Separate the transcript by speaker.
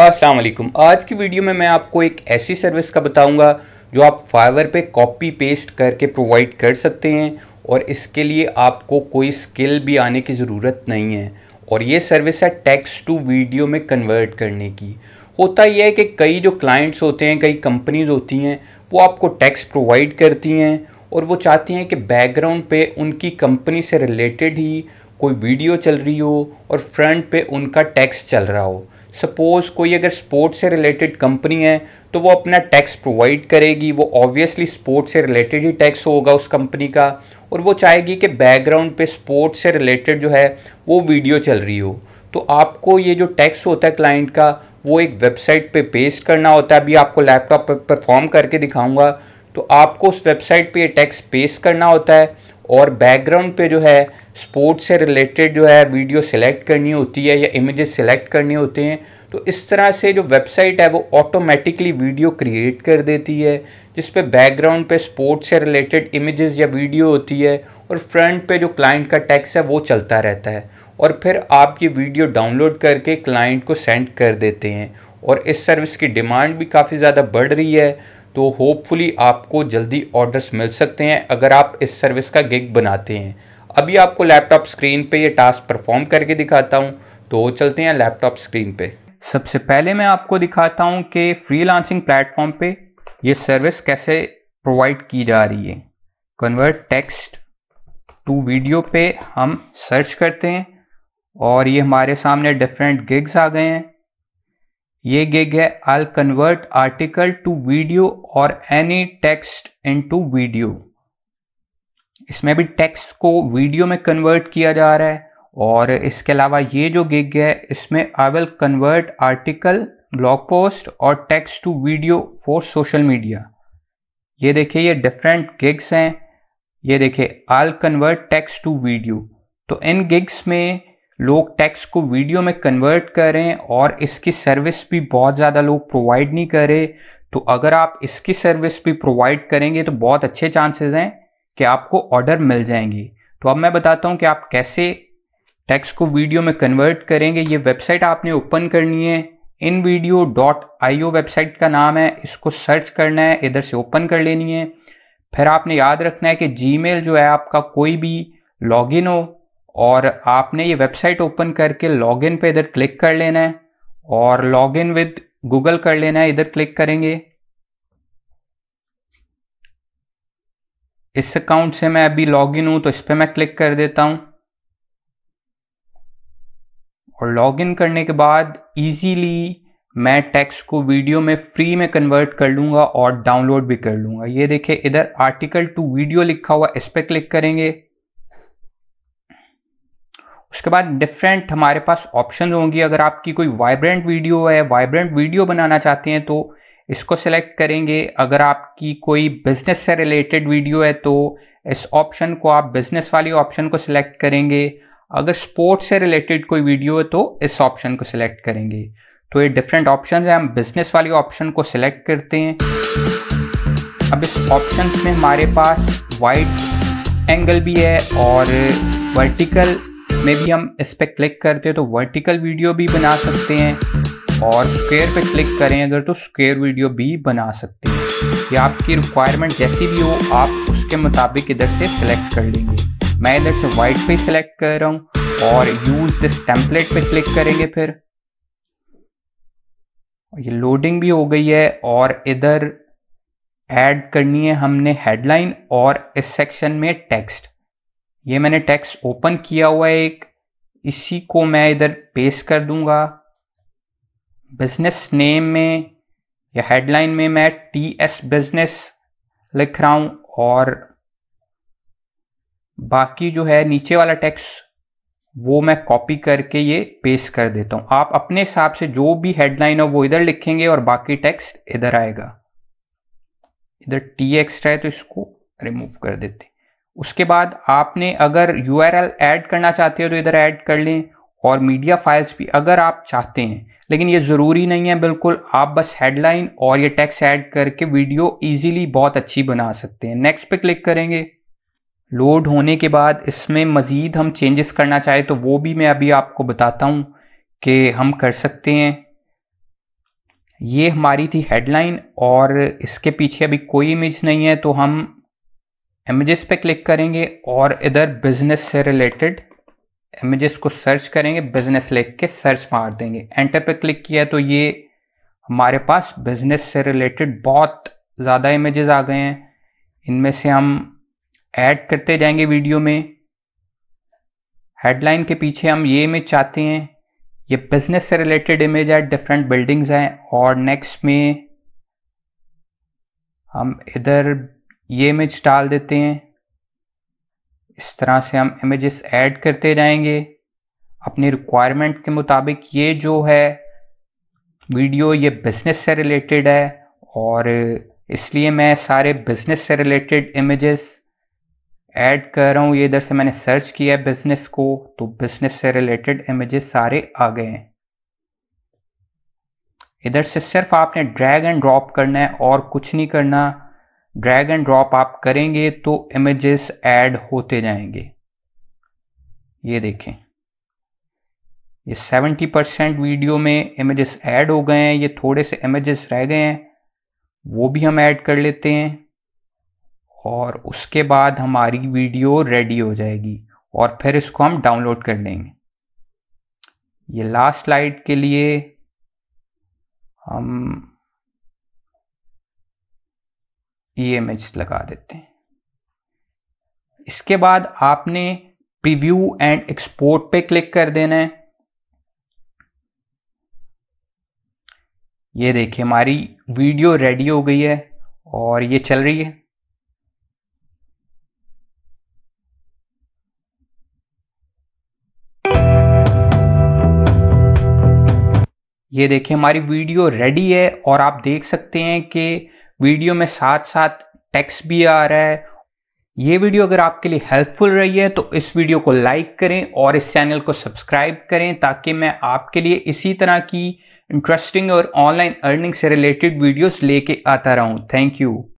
Speaker 1: अस्सलाम वालेकुम आज की वीडियो में मैं आपको एक ऐसी सर्विस का बताऊंगा जो आप फाइवर पे कॉपी पेस्ट करके प्रोवाइड कर सकते हैं और इसके लिए आपको कोई स्किल भी आने की ज़रूरत नहीं है और ये सर्विस है टेक्स्ट टू वीडियो में कन्वर्ट करने की होता यह है कि कई जो क्लाइंट्स होते हैं कई कंपनीज होती हैं वो आपको टैक्स प्रोवाइड करती हैं और वो चाहती हैं कि बैकग्राउंड पे उनकी कंपनी से रिलेटेड ही कोई वीडियो चल रही हो और फ्रंट पे उनका टैक्स चल रहा हो सपोज़ कोई अगर स्पोर्ट्स से रिलेटेड कंपनी है तो वो अपना टैक्स प्रोवाइड करेगी वो ऑब्वियसली स्पोर्ट्स से रिलेटेड ही टैक्स होगा उस कंपनी का और वो चाहेगी कि बैकग्राउंड पे स्पोर्ट्स से रिलेटेड जो है वो वीडियो चल रही हो तो आपको ये जो टैक्स होता है क्लाइंट का वो एक वेबसाइट पे पेश करना होता है अभी आपको लैपटॉप पर परफॉर्म करके दिखाऊंगा तो आपको उस वेबसाइट पे ये टैक्स पेश करना होता है और बैकग्राउंड पे जो है स्पोर्ट्स से रिलेटेड जो है वीडियो सेलेक्ट करनी होती है या इमेजेस सिलेक्ट करनी होते हैं तो इस तरह से जो वेबसाइट है वो ऑटोमेटिकली वीडियो क्रिएट कर देती है जिस पे बैकग्राउंड पे स्पोर्ट्स से रिलेटेड इमेजेस या वीडियो होती है और फ्रंट पे जो क्लाइंट का टैक्स है वो चलता रहता है और फिर आप ये वीडियो डाउनलोड करके क्लाइंट को सेंड कर देते हैं और इस सर्विस की डिमांड भी काफ़ी ज़्यादा बढ़ रही है तो होपफुली आपको जल्दी ऑर्डर्स मिल सकते हैं अगर आप इस सर्विस का गिग बनाते हैं अभी आपको लैपटॉप स्क्रीन पे ये टास्क परफॉर्म करके दिखाता हूँ तो चलते हैं लैपटॉप स्क्रीन पे सबसे पहले मैं आपको दिखाता हूँ कि फ्री फ्रीलांसिंग प्लेटफॉर्म पे ये सर्विस कैसे प्रोवाइड की जा रही है कन्वर्ट टेक्स्ट टू वीडियो पे हम सर्च करते हैं और ये हमारे सामने डिफरेंट गिग्स आ गए हैं ये गिग है I convert article to video और any text into video इसमें भी टेक्स्ट को वीडियो में कन्वर्ट किया जा रहा है और इसके अलावा ये जो गिग है इसमें I will convert article blog post और text to video for social media ये देखिए ये डिफरेंट गिग्स हैं ये देखिए I convert text to video तो इन गिग्स में लोग टेक्स्ट को वीडियो में कन्वर्ट करें और इसकी सर्विस भी बहुत ज़्यादा लोग प्रोवाइड नहीं करें तो अगर आप इसकी सर्विस भी प्रोवाइड करेंगे तो बहुत अच्छे चांसेस हैं कि आपको ऑर्डर मिल जाएंगी तो अब मैं बताता हूँ कि आप कैसे टेक्स्ट को वीडियो में कन्वर्ट करेंगे ये वेबसाइट आपने ओपन करनी है InVideo dot I O website का नाम है इसको सर्च करना है इधर से ओपन कर लेनी है फिर आपने याद रखना है कि जी जो है आपका कोई भी लॉगिन हो और आपने ये वेबसाइट ओपन करके लॉगिन पे इधर क्लिक कर लेना है और लॉगिन विद गूगल कर लेना है इधर क्लिक करेंगे इस अकाउंट से मैं अभी लॉगिन हूं तो इस पर मैं क्लिक कर देता हूं और लॉगिन करने के बाद इजीली मैं टेक्स्ट को वीडियो में फ्री में कन्वर्ट कर लूंगा और डाउनलोड भी कर लूंगा ये देखिए इधर आर्टिकल टू वीडियो लिखा हुआ इस पर क्लिक करेंगे उसके बाद डिफरेंट हमारे पास ऑप्शन होंगी अगर आपकी कोई वाइब्रेंट वीडियो है वाइब्रेंट वीडियो बनाना चाहते हैं तो इसको सिलेक्ट करेंगे अगर आपकी कोई बिजनेस से रिलेटेड वीडियो है तो इस ऑप्शन को आप बिजनेस वाली ऑप्शन को सिलेक्ट करेंगे अगर स्पोर्ट्स से रिलेटेड कोई वीडियो है तो इस ऑप्शन को सिलेक्ट करेंगे तो ये डिफरेंट ऑप्शन है हम बिजनेस वाली ऑप्शन को सिलेक्ट करते हैं अब इस ऑप्शन में हमारे पास वाइड एंगल भी है और वर्टिकल में भी हम इस पर क्लिक करते हैं तो वर्टिकल वीडियो भी बना सकते हैं और स्क्वेयर पे क्लिक करें अगर तो स्क्वेयर वीडियो भी बना सकते हैं ये आपकी रिक्वायरमेंट जैसी भी हो आप उसके मुताबिक इधर से सिलेक्ट कर लेंगे मैं इधर से वाइट पे सिलेक्ट कर रहा हूँ और यूज दिस टेम्पलेट पे क्लिक करेंगे फिर ये लोडिंग भी हो गई है और इधर ऐड करनी है हमने हेडलाइन और इस सेक्शन में टेक्स्ट ये मैंने टेक्स्ट ओपन किया हुआ है एक इसी को मैं इधर पेस्ट कर दूंगा बिजनेस नेम में या हेडलाइन में मैं टी एस बिजनेस लिख रहा हूं और बाकी जो है नीचे वाला टेक्स्ट वो मैं कॉपी करके ये पेस्ट कर देता हूं आप अपने हिसाब से जो भी हेडलाइन हो वो इधर लिखेंगे और बाकी टेक्स्ट इधर आएगा इधर टी एक्स्ट्रा है तो इसको रिमूव कर देते उसके बाद आपने अगर यू ऐड करना चाहते हो तो इधर ऐड कर लें और मीडिया फाइल्स भी अगर आप चाहते हैं लेकिन ये ज़रूरी नहीं है बिल्कुल आप बस हेडलाइन और ये टैक्स ऐड करके वीडियो इजीली बहुत अच्छी बना सकते हैं नेक्स्ट पे क्लिक करेंगे लोड होने के बाद इसमें मज़ीद हम चेंजेस करना चाहें तो वो भी मैं अभी आपको बताता हूँ कि हम कर सकते हैं ये हमारी थी हेडलाइन और इसके पीछे अभी कोई इमेज नहीं है तो हम इमेजेस पे क्लिक करेंगे और इधर बिजनेस से रिलेटेड इमेजेस को सर्च करेंगे बिजनेस लिख के सर्च मार देंगे एंटर पे क्लिक किया तो ये हमारे पास बिजनेस से रिलेटेड बहुत ज़्यादा इमेजेस आ गए हैं इनमें से हम ऐड करते जाएंगे वीडियो में हेडलाइन के पीछे हम ये इमेज चाहते हैं ये बिजनेस से रिलेटेड इमेज है डिफरेंट बिल्डिंग्स हैं और नेक्स्ट में हम इधर ये इमेज डाल देते हैं इस तरह से हम इमेजेस ऐड करते जाएंगे अपनी रिक्वायरमेंट के मुताबिक ये जो है वीडियो ये बिज़नेस से रिलेटेड है और इसलिए मैं सारे बिज़नेस से रिलेटेड इमेजेस ऐड कर रहा हूँ ये इधर से मैंने सर्च किया है बिज़नेस को तो बिज़नेस से रिलेटेड इमेजेस सारे आ गए हैं इधर से सिर्फ आपने ड्रैग एंड ड्रॉप करना है और कुछ नहीं करना ड्रैग एंड ड्रॉप आप करेंगे तो इमेजेस ऐड होते जाएंगे ये देखें ये 70 परसेंट वीडियो में इमेजेस ऐड हो गए हैं ये थोड़े से इमेजेस रह गए हैं वो भी हम ऐड कर लेते हैं और उसके बाद हमारी वीडियो रेडी हो जाएगी और फिर इसको हम डाउनलोड कर लेंगे ये लास्ट स्लाइड के लिए हम ये e एम लगा देते हैं इसके बाद आपने प्रीव्यू एंड एक्सपोर्ट पे क्लिक कर देना है ये देखिए हमारी वीडियो रेडी हो गई है और ये चल रही है ये देखिए हमारी वीडियो रेडी है और आप देख सकते हैं कि वीडियो में साथ साथ टेक्स्ट भी आ रहा है ये वीडियो अगर आपके लिए हेल्पफुल रही है तो इस वीडियो को लाइक करें और इस चैनल को सब्सक्राइब करें ताकि मैं आपके लिए इसी तरह की इंटरेस्टिंग और ऑनलाइन अर्निंग से रिलेटेड वीडियोस लेके आता रहूं थैंक यू